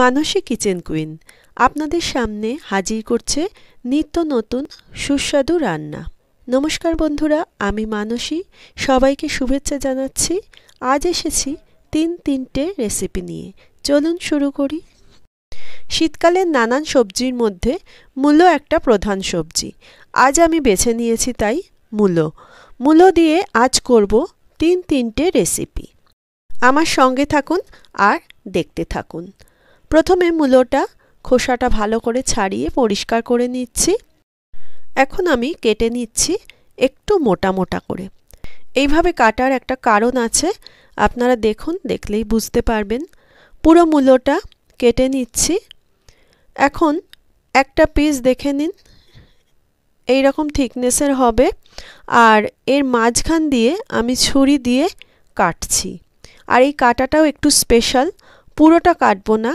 মানসী kitchen queen আপনাদের সামনে হাজির করছে নিত্য নতুন সুস্বাদু রান্না নমস্কার বন্ধুরা আমি মানসী সবাইকে শুভেচ্ছা জানাচ্ছি আজ এসেছি তিন তিনটে রেসিপি নিয়ে চলুন শুরু করি শীতকালের নানান সবজির মধ্যে মূলো একটা প্রধান সবজি আজ আমি বেছে নিয়েছি তাই মূলো মূলো দিয়ে আজ করব তিন তিনটে রেসিপি আমার সঙ্গে থাকুন আর দেখতে থাকুন প্রথমে মূলোটা খোসাটা ভালো করে ছাড়িয়ে পরিষ্কার করে নিচ্ছি এখন আমি কেটে নিচ্ছি একটু মোটা মোটা করে এইভাবে কাটার একটা কারণ আছে আপনারা দেখুন দেখলেই বুঝতে পারবেন পুরো মূলোটা কেটে নিচ্ছি এখন একটা পিস দেখে নিন এই রকম থিকনেসের হবে আর এর মাঝখান দিয়ে আমি ছুরি দিয়ে কাটছি আর এই কাটাটাও একটু স্পেশাল পুরোটা কাটবো না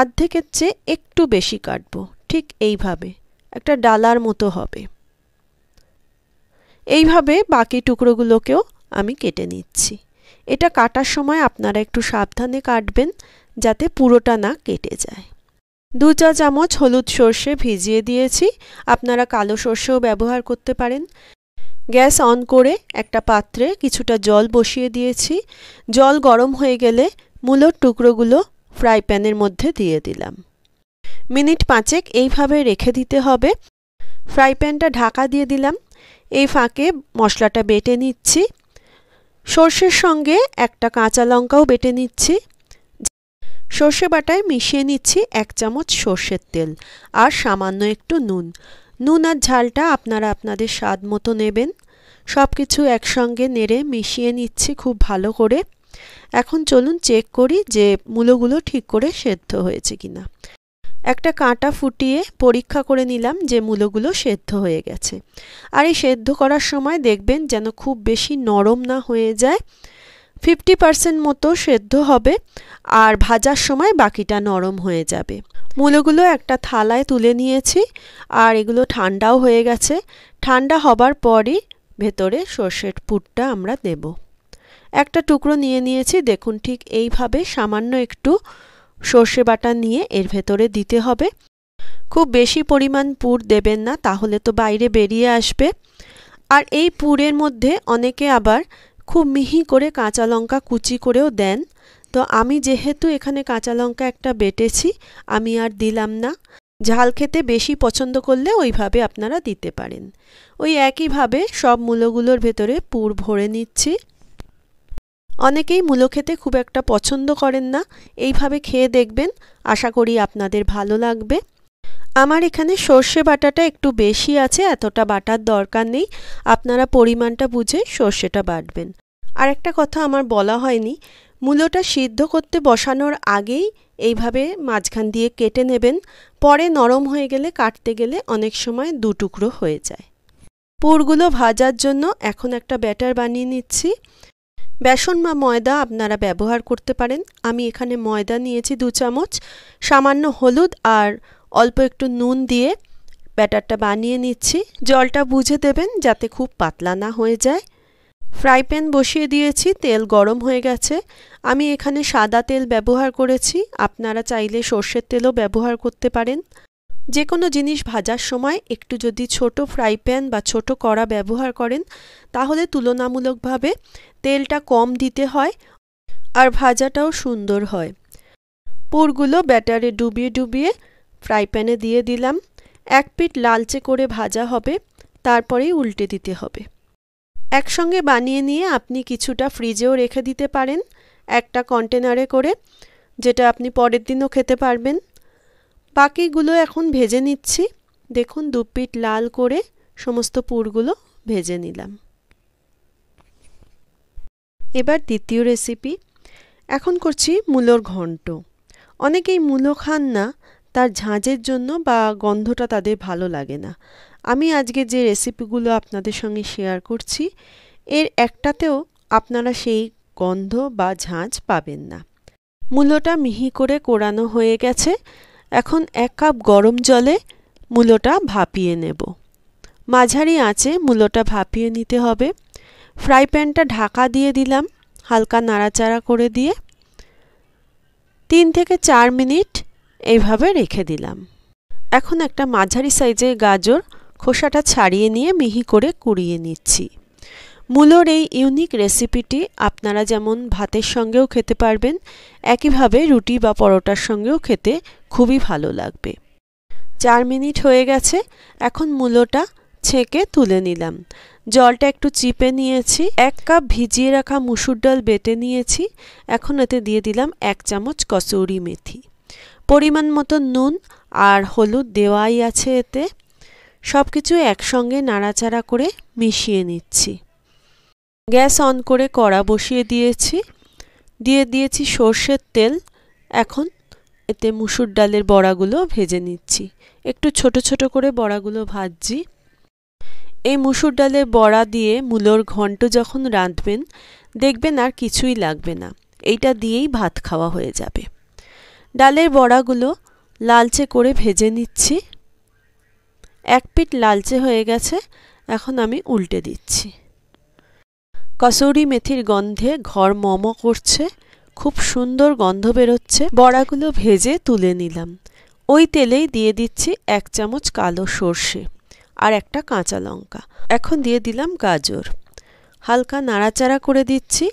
আর্ধেকের চেয়ে একটু বেশি কাটবো ঠিক এইভাবে একটা ডালার মতো হবে এইভাবে বাকি টুকরোগুলোকেও আমি কেটে নিচ্ছি এটা কাটার সময় আপনারা একটু সাবধানে কাটবেন যাতে পুরোটা না কেটে যায় দু চা চামচ হলুদ সর্ষে ভিজিয়ে দিয়েছি আপনারা কালো সর্ষেও ব্যবহার করতে পারেন গ্যাস অন করে একটা পাত্রে কিছুটা জল বসিয়ে দিয়েছি জল গরম হয়ে গেলে মূলর টুকরোগুলো ফ্রাই প্যানের মধ্যে দিয়ে দিলাম মিনিট পাঁচেক এইভাবে রেখে দিতে হবে ফ্রাই প্যানটা ঢাকা দিয়ে দিলাম এই ফাঁকে মশলাটা বেটে নিচ্ছি সর্ষের সঙ্গে একটা কাঁচা লঙ্কাও বেটে নিচ্ছি সর্ষে বাটায় মিশিয়ে নিচ্ছি এক চামচ সর্ষের তেল আর সামান্য একটু নুন নুন আর ঝালটা আপনারা আপনাদের স্বাদ মতো নেবেন সব কিছু একসঙ্গে নেড়ে মিশিয়ে নিচ্ছি খুব ভালো করে এখন চলুন চেক করি যে মুলোগুলো ঠিক করে সেদ্ধ হয়েছে কিনা একটা কাঁটা ফুটিয়ে পরীক্ষা করে নিলাম যে মূলগুলো সেদ্ধ হয়ে গেছে আর এই সেদ্ধ করার সময় দেখবেন যেন খুব বেশি নরম না হয়ে যায় ফিফটি পার্সেন্ট মতো সেদ্ধ হবে আর ভাজার সময় বাকিটা নরম হয়ে যাবে মূলগুলো একটা থালায় তুলে নিয়েছি আর এগুলো ঠান্ডাও হয়ে গেছে ঠান্ডা হবার পরই ভেতরে সর্ষের পুরটা আমরা দেবো একটা টুকরো নিয়ে নিয়েছি দেখুন ঠিক এইভাবে সামান্য একটু সর্ষে বাটা নিয়ে এর ভেতরে দিতে হবে খুব বেশি পরিমাণ পুর দেবেন না তাহলে তো বাইরে বেরিয়ে আসবে আর এই পুরের মধ্যে অনেকে আবার খুব মিহি করে কাঁচা লঙ্কা কুচি করেও দেন তো আমি যেহেতু এখানে কাঁচা লঙ্কা একটা বেটেছি আমি আর দিলাম না ঝাল খেতে বেশি পছন্দ করলে ওইভাবে আপনারা দিতে পারেন ওই একইভাবে সব মূলগুলোর ভেতরে পুর ভরে নিচ্ছি অনেকেই মূলো খেতে খুব একটা পছন্দ করেন না এইভাবে খেয়ে দেখবেন আশা করি আপনাদের ভালো লাগবে আমার এখানে সর্ষে বাটাটা একটু বেশি আছে এতটা বাটার দরকার নেই আপনারা পরিমাণটা বুঝে সর্ষেটা বাটবেন আর একটা কথা আমার বলা হয়নি মূলোটা সিদ্ধ করতে বসানোর আগেই এইভাবে মাঝখান দিয়ে কেটে নেবেন পরে নরম হয়ে গেলে কাটতে গেলে অনেক সময় দু টুকরো হয়ে যায় পুরগুলো ভাজার জন্য এখন একটা ব্যাটার বানিয়ে নিচ্ছি বেসন বা ময়দা আপনারা ব্যবহার করতে পারেন আমি এখানে ময়দা নিয়েছি দু চামচ সামান্য হলুদ আর অল্প একটু নুন দিয়ে ব্যাটারটা বানিয়ে নিচ্ছি জলটা বুঝে দেবেন যাতে খুব পাতলা না হয়ে যায় ফ্রাই প্যান বসিয়ে দিয়েছি তেল গরম হয়ে গেছে আমি এখানে সাদা তেল ব্যবহার করেছি আপনারা চাইলে সর্ষের তেলও ব্যবহার করতে পারেন যে কোনো জিনিস ভাজার সময় একটু যদি ছোট ফ্রাই প্যান বা ছোট কড়া ব্যবহার করেন তাহলে তুলনামূলকভাবে তেলটা কম দিতে হয় আর ভাজাটাও সুন্দর হয় পুরগুলো ব্যাটারে ডুবিয়ে ডুবিয়ে ফ্রাই প্যানে দিয়ে দিলাম এক পিঠ লালচে করে ভাজা হবে তারপরেই উল্টে দিতে হবে একসঙ্গে বানিয়ে নিয়ে আপনি কিছুটা ফ্রিজেও রেখে দিতে পারেন একটা কন্টেনারে করে যেটা আপনি পরের দিনও খেতে পারবেন বাকিগুলো এখন ভেজে নিচ্ছি দেখুন দুপিট লাল করে সমস্ত পুরগুলো ভেজে নিলাম এবার দ্বিতীয় রেসিপি এখন করছি মূলোর ঘন্ট অনেকেই মূলো খান না তার ঝাঁঝের জন্য বা গন্ধটা তাদের ভালো লাগে না আমি আজকে যে রেসিপিগুলো আপনাদের সঙ্গে শেয়ার করছি এর একটাতেও আপনারা সেই গন্ধ বা ঝাঁঝ পাবেন না মূলোটা মিহি করে কোরানো হয়ে গেছে এখন এক কাপ গরম জলে মূলোটা ভাপিয়ে নেব মাঝারি আঁচে মূলোটা ভাপিয়ে নিতে হবে ফ্রাই প্যানটা ঢাকা দিয়ে দিলাম হালকা নাড়াচাড়া করে দিয়ে তিন থেকে চার মিনিট এইভাবে রেখে দিলাম এখন একটা মাঝারি সাইজের গাজর খোসাটা ছাড়িয়ে নিয়ে মিহি করে কুড়িয়ে নিচ্ছি মূলর এই ইউনিক রেসিপিটি আপনারা যেমন ভাতের সঙ্গেও খেতে পারবেন একইভাবে রুটি বা পরোটার সঙ্গেও খেতে খুবই ভালো লাগবে চার মিনিট হয়ে গেছে এখন মূলোটা ছেঁকে তুলে নিলাম জলটা একটু চিপে নিয়েছি এক কাপ ভিজিয়ে রাখা মুসুর ডাল বেটে নিয়েছি এখন এতে দিয়ে দিলাম এক চামচ কসুরি মেথি পরিমাণ মতো নুন আর হলুদ দেওয়াই আছে এতে সব কিছু একসঙ্গে নাড়াচাড়া করে মিশিয়ে নিচ্ছি গ্যাস অন করে কড়া বসিয়ে দিয়েছি দিয়ে দিয়েছি সর্ষের তেল এখন এতে মুসুর ডালের বড়াগুলো ভেজে নিচ্ছি একটু ছোট ছোট করে বড়াগুলো ভাজছি এই মুসুর ডালের বড়া দিয়ে মূলর ঘন্ট যখন রাঁধবেন দেখবেন আর কিছুই লাগবে না এইটা দিয়েই ভাত খাওয়া হয়ে যাবে ডালের বড়াগুলো লালচে করে ভেজে নিচ্ছি এক পিঠ লালচে হয়ে গেছে এখন আমি উল্টে দিচ্ছি কসৌরি মেথির গন্ধে ঘর মম করছে খুব সুন্দর গন্ধ বেরোচ্ছে বড়াগুলো ভেজে তুলে নিলাম ওই তেলেই দিয়ে দিচ্ছি এক চামচ কালো সর্ষে আর একটা কাঁচা লঙ্কা এখন দিয়ে দিলাম গাজর হালকা নাড়াচাড়া করে দিচ্ছি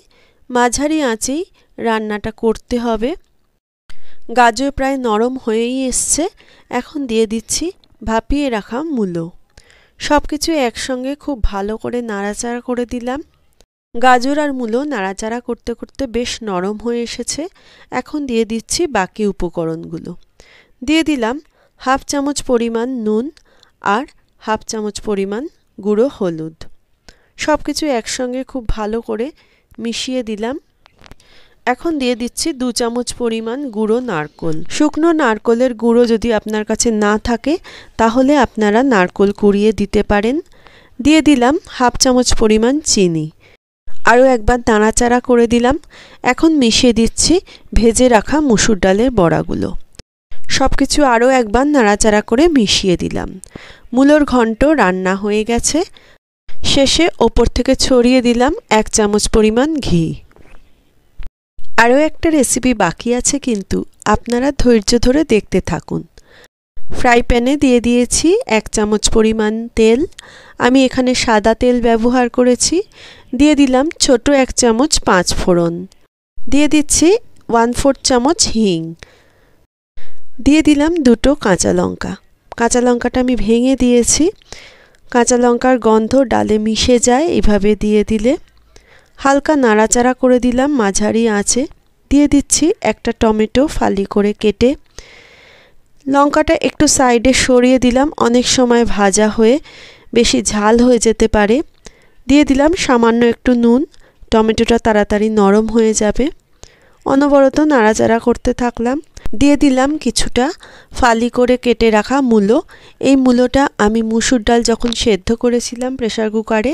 মাঝারি আঁচেই রান্নাটা করতে হবে গাজর প্রায় নরম হয়েই এসছে এখন দিয়ে দিচ্ছি ভাপিয়ে রাখা মূলো সব কিছু একসঙ্গে খুব ভালো করে নাড়াচাড়া করে দিলাম গাজর আর মূলো নাড়াচাড়া করতে করতে বেশ নরম হয়ে এসেছে এখন দিয়ে দিচ্ছি বাকি উপকরণগুলো দিয়ে দিলাম হাফ চামচ পরিমাণ নুন আর হাফ চামচ পরিমাণ গুঁড়ো হলুদ সব কিছু একসঙ্গে খুব ভালো করে মিশিয়ে দিলাম এখন দিয়ে দিচ্ছি দু চামচ পরিমাণ গুঁড়ো নারকোল শুকনো নারকোলের গুঁড়ো যদি আপনার কাছে না থাকে তাহলে আপনারা নারকোল কুড়িয়ে দিতে পারেন দিয়ে দিলাম হাফ চামচ পরিমাণ চিনি আরও একবার নাড়াচাড়া করে দিলাম এখন মিশিয়ে দিচ্ছি ভেজে রাখা মুসুর ডালের বড়াগুলো সব কিছু আরও একবার নাড়াচাড়া করে মিশিয়ে দিলাম মূলর ঘন্ট রান্না হয়ে গেছে শেষে ওপর থেকে ছড়িয়ে দিলাম এক চামচ পরিমাণ ঘি আরও একটা রেসিপি বাকি আছে কিন্তু আপনারা ধৈর্য ধরে দেখতে থাকুন ফ্রাই প্যানে দিয়ে দিয়েছি এক চামচ পরিমাণ তেল আমি এখানে সাদা তেল ব্যবহার করেছি দিয়ে দিলাম ছোট এক চামচ পাঁচ ফোড়ন দিয়ে দিচ্ছি ওয়ান ফোর্থ চামচ হিং দিয়ে দিলাম দুটো কাঁচা লঙ্কা কাঁচা লঙ্কাটা আমি ভেঙে দিয়েছি কাঁচা লঙ্কার গন্ধ ডালে মিশে যায় এভাবে দিয়ে দিলে হালকা নাড়াচাড়া করে দিলাম মাঝারি আঁচে দিয়ে দিচ্ছি একটা টমেটো ফালি করে কেটে লঙ্কাটা একটু সাইডে সরিয়ে দিলাম অনেক সময় ভাজা হয়ে বেশি ঝাল হয়ে যেতে পারে দিয়ে দিলাম সামান্য একটু নুন টমেটোটা তাড়াতাড়ি নরম হয়ে যাবে অনবরত নাড়াচাড়া করতে থাকলাম দিয়ে দিলাম কিছুটা ফালি করে কেটে রাখা মূলো এই মূলোটা আমি মুসুর ডাল যখন সেদ্ধ করেছিলাম প্রেশার কুকারে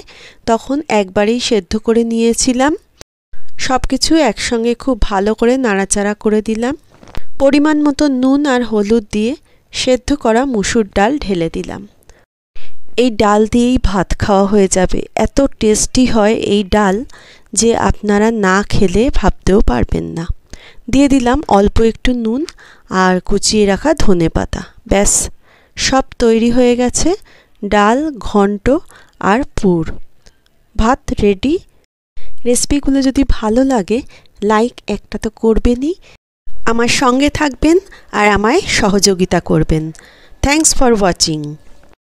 তখন একবারেই সেদ্ধ করে নিয়েছিলাম সব কিছু একসঙ্গে খুব ভালো করে নাড়াচাড়া করে দিলাম পরিমাণ মতো নুন আর হলুদ দিয়ে সেদ্ধ করা মুসুর ডাল ঢেলে দিলাম এই ডাল দিয়েই ভাত খাওয়া হয়ে যাবে এত টেস্টি হয় এই ডাল যে আপনারা না খেলে ভাবতেও পারবেন না দিয়ে দিলাম অল্প একটু নুন আর কুচিয়ে রাখা ধনে পাতা ব্যাস সব তৈরি হয়ে গেছে ডাল ঘন্ট আর পুর ভাত রেডি রেসিপিগুলো যদি ভালো লাগে লাইক একটা তো করবেনই আমার সঙ্গে থাকবেন আর আমায় সহযোগিতা করবেন থ্যাংকস ফর ওয়াচিং